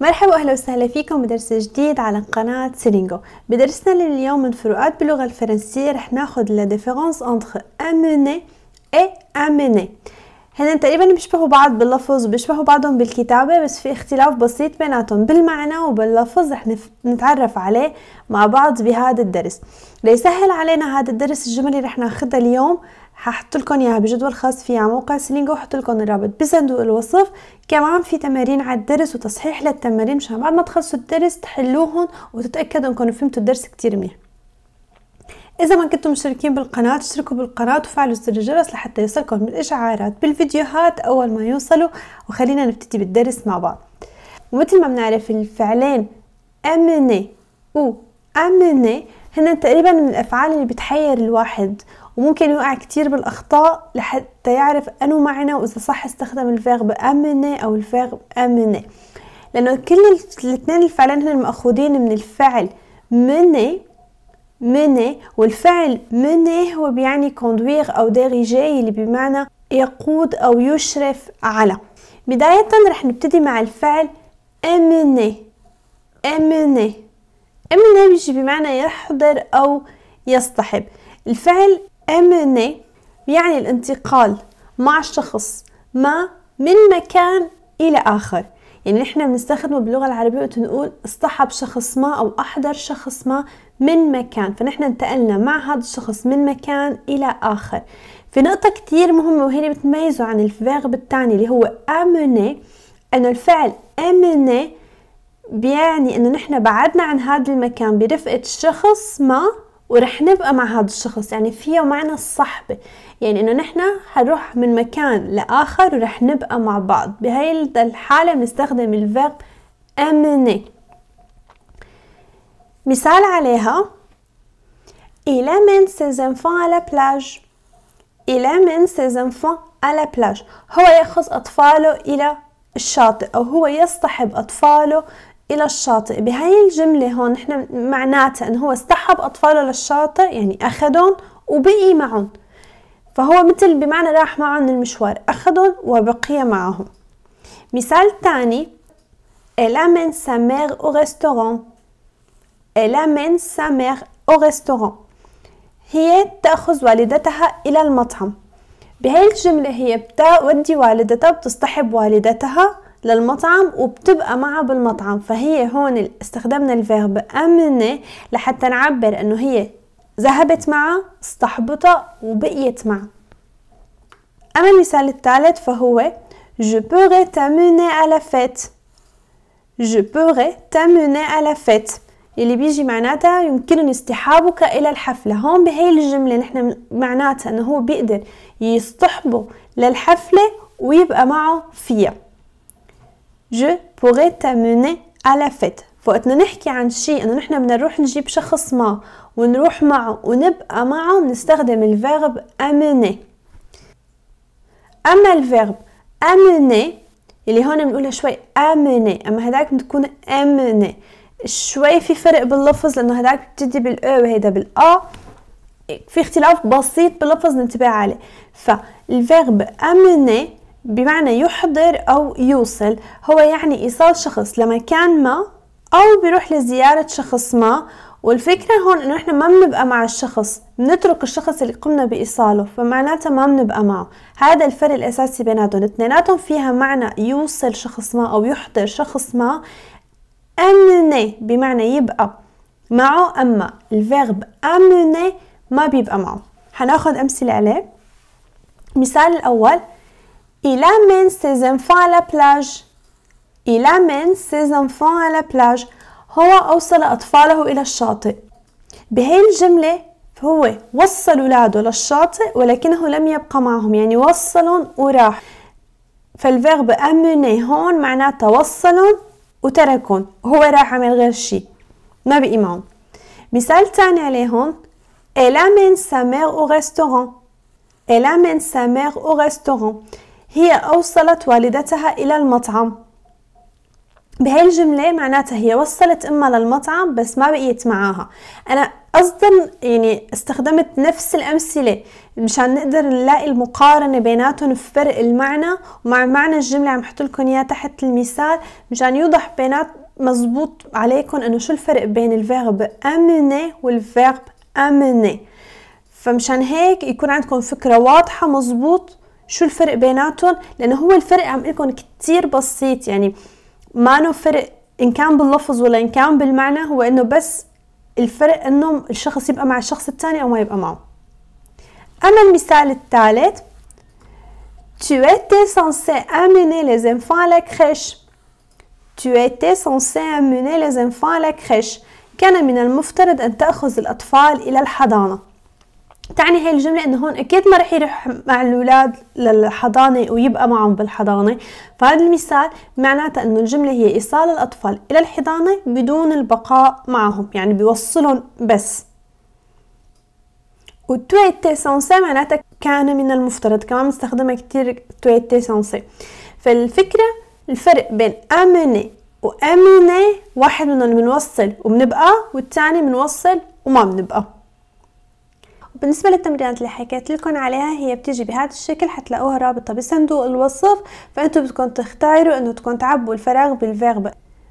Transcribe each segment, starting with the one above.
مرحبا واهلا وسهلا فيكم بدرس جديد على قناة سيلينغو بدرسنا لليوم من فروقات باللغة الفرنسية رح ناخد لا ديفيرونس انتخ اميني اي اميني هنا تقريبا بيشبهوا بعض باللفظ وبيشبهوا بعضهم بالكتابة بس في اختلاف بسيط بيناتهم بالمعنى وباللفظ رح نتعرف عليه مع بعض بهذا الدرس ليسهل علينا هذا الدرس الجملي رح ناخدها اليوم ححط لكم اياها بجدول خاص في على موقع سلينجو وحط لكم الرابط بصندوق الوصف كمان في تمارين على الدرس وتصحيح للتمارين مشان بعد ما تخلصوا الدرس تحلوهم وتتاكدوا انكم فهمتوا الدرس كتير منيح إذا ما كنتم مشتركين بالقناة اشتركوا بالقناة وفعلوا زر الجرس لحتى يوصلكم الإشعارات بالفيديوهات أول ما يوصلوا وخلينا نبتدي بالدرس مع بعض ومثل ما بنعرف الفعلين أمني و أمني هن تقريبا من الأفعال اللي بتحير الواحد وممكن يقع كتير بالأخطاء لحتى يعرف أنه معنى وإذا صح استخدم الفيرب بأمنة أو الفيرب بأمنة لأنه كل الاثنين الفعلين هنا المأخوذين من الفعل مني مني والفعل مني هو بيعني كوندوير أو ديريجي اللي بمعنى يقود أو يشرف على بداية رح نبتدي مع الفعل أمني أمني أمني بيجي بمعنى يحضر أو يصطحب الفعل أمنة يعني الانتقال مع شخص ما من مكان إلى آخر يعني نحن بنستخدمه باللغة العربية وقت نقول اصطحب شخص ما أو أحضر شخص ما من مكان فنحن انتقلنا مع هذا الشخص من مكان إلى آخر في نقطة كتير مهمة وهي اللي بتميزه عن الفيرب الثاني اللي هو أمنة أنه الفعل أمنة بيعني أنه نحن بعدنا عن هذا المكان برفقة شخص ما ورح نبقى مع هذا الشخص يعني فيه معنى الصحبة يعني انه نحن حنروح من مكان لاخر ورح نبقى مع بعض بهاي الحالة بنستخدم الفيرب أمني مثال عليها إلى من ses enfants à la plage Il من ses enfants à la plage هو يأخذ أطفاله إلى الشاطئ أو هو يصطحب أطفاله الى الشاطئ بهاي الجمله هون نحن معناتها انه هو استحب اطفاله للشاطئ يعني اخدهم وبقي معهم فهو مثل بمعنى راح معهم المشوار اخدهم وبقي معهم مثال تاني Elle amène sa mère au restaurant. Elle amène sa mère au restaurant. هي تأخذ والدتها إلى المطعم. بهاي الجملة هي بتودي والدتها بتصطحب والدتها للمطعم وبتبقى معه بالمطعم فهي هون استخدمنا الفيرب أمنة لحتى نعبر أنه هي ذهبت معه استحبطة وبقيت معه أما المثال الثالث فهو Je pourrais t'amener à la fête Je pourrais t'amener à la fête اللي بيجي معناتها يمكنني اصطحابك إلى الحفلة هون بهي الجملة نحن معناتها أنه هو بيقدر يصطحبه للحفلة ويبقى معه فيها Je pourrais t'amener à la fête وقتنا نحكي عن شيء انه نحن بدنا نروح نجيب شخص ما ونروح معه ونبقى معه بنستخدم الفيرب امني اما الفيرب امني اللي هون بنقولها شوي امني اما هداك بتكون امني شوي في فرق باللفظ لانه هداك بتبتدي بالا وهيدا بالا في اختلاف بسيط باللفظ ننتبه عليه فالفيرب امني بمعنى يحضر أو يوصل هو يعني إيصال شخص لمكان ما أو بيروح لزيارة شخص ما والفكرة هون إنه إحنا ما بنبقى مع الشخص بنترك الشخص اللي قمنا بإيصاله فمعناتها ما بنبقى معه هذا الفرق الأساسي بيناتهم اثنيناتهم فيها معنى يوصل شخص ما أو يحضر شخص ما أمني بمعنى يبقى معه أما الفيرب أمني ما بيبقى معه هناخد أمثلة عليه مثال الأول Il amène ses enfants à la plage. Il amène ses enfants à la plage. هو أوصل أطفاله إلى الشاطئ. بهي الجملة هو وصل أولاده للشاطئ ولكنه لم يبقى معهم يعني وصل وراح فالفيرب أمني هون معناته وصلهم وتركهم هو راح عمل غير شيء ما بقي معهم مثال تاني عليهم Elle amène sa mère au restaurant. Elle amène sa mère au restaurant. هي أوصلت والدتها إلى المطعم بهاي الجملة معناتها هي وصلت أمها للمطعم بس ما بقيت معاها أنا قصدا يعني استخدمت نفس الأمثلة مشان نقدر نلاقي المقارنة بيناتهم في فرق المعنى ومع معنى الجملة عم حط لكم إياه تحت المثال مشان يوضح بينات مزبوط عليكم إنه شو الفرق بين الفيرب أمني والفيرب أمني فمشان هيك يكون عندكم فكرة واضحة مزبوط شو الفرق بيناتهم لانه هو الفرق عم لكم كتير بسيط يعني ما له فرق ان كان باللفظ ولا ان كان بالمعنى هو انه بس الفرق انه الشخص يبقى مع الشخص الثاني او ما يبقى معه اما المثال الثالث Tu étais censé amener les enfants à la crèche. Tu étais censé amener les enfants à la crèche. كان من المفترض أن تأخذ الأطفال إلى الحضانة. تعني هاي الجملة انه هون اكيد ما رح يروح مع الاولاد للحضانة ويبقى معهم بالحضانة فهذا المثال معناتها انه الجملة هي ايصال الاطفال الى الحضانة بدون البقاء معهم يعني بيوصلهم بس و تويتي سونسي معناتها كان من المفترض كمان بنستخدمها كتير تويتي سونسي فالفكرة الفرق بين امني وامني واحد منهم بنوصل وبنبقى والتاني بنوصل وما بنبقى بالنسبة للتمرينات اللي حكيت لكم عليها هي بتيجي بهذا الشكل حتلاقوها رابطة بصندوق الوصف فانتو بتكون تختاروا انه تكون تعبوا الفراغ بالفيرب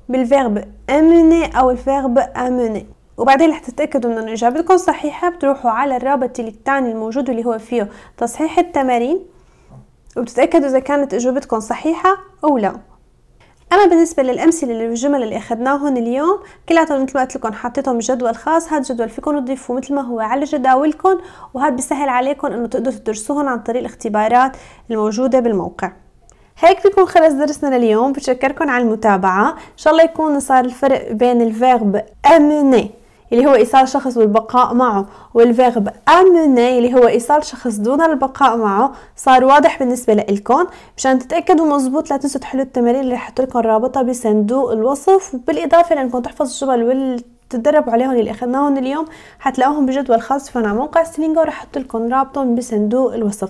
بالفيرب امني او الفيرب امني وبعدين رح تتأكدوا من انه اجابتكم صحيحة بتروحوا على الرابط الثاني الموجود اللي هو فيه تصحيح التمارين وبتتأكدوا اذا كانت اجابتكم صحيحة او لا اما بالنسبه للامثله للجمل اللي اخذناهم اليوم كلياتهم مثل ما قلت لكم حطيتهم بجدول خاص هذا الجدول فيكم تضيفوه مثل ما هو على جداولكم وهذا بيسهل عليكم انه تقدروا تدرسوهم عن طريق الاختبارات الموجوده بالموقع هيك بيكون خلص درسنا لليوم بتشكركم على المتابعة إن شاء الله يكون صار الفرق بين الفيرب أمني اللي هو إيصال شخص والبقاء معه والفيرب أمني اللي هو إيصال شخص دون البقاء معه صار واضح بالنسبة لإلكم مشان تتأكدوا مزبوط لا تنسوا تحلوا التمارين اللي رح لكم رابطها بصندوق الوصف بالإضافة لأنكم تحفظوا الجمل وتتدربوا عليهم اللي اخذناهم اليوم حتلاقوهم بجدول خاص فيهم على موقع سلينجو رح احط لكم رابطهم بصندوق الوصف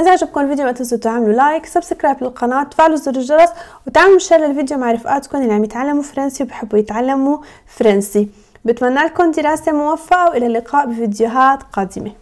اذا عجبكم الفيديو ما تنسوا تعملوا لايك سبسكرايب للقناه تفعلوا زر الجرس وتعملوا شير للفيديو مع رفقاتكم اللي عم يتعلموا فرنسي وبحبوا يتعلموا فرنسي بتمنى لكم دراسة موفقة وإلى اللقاء بفيديوهات قادمة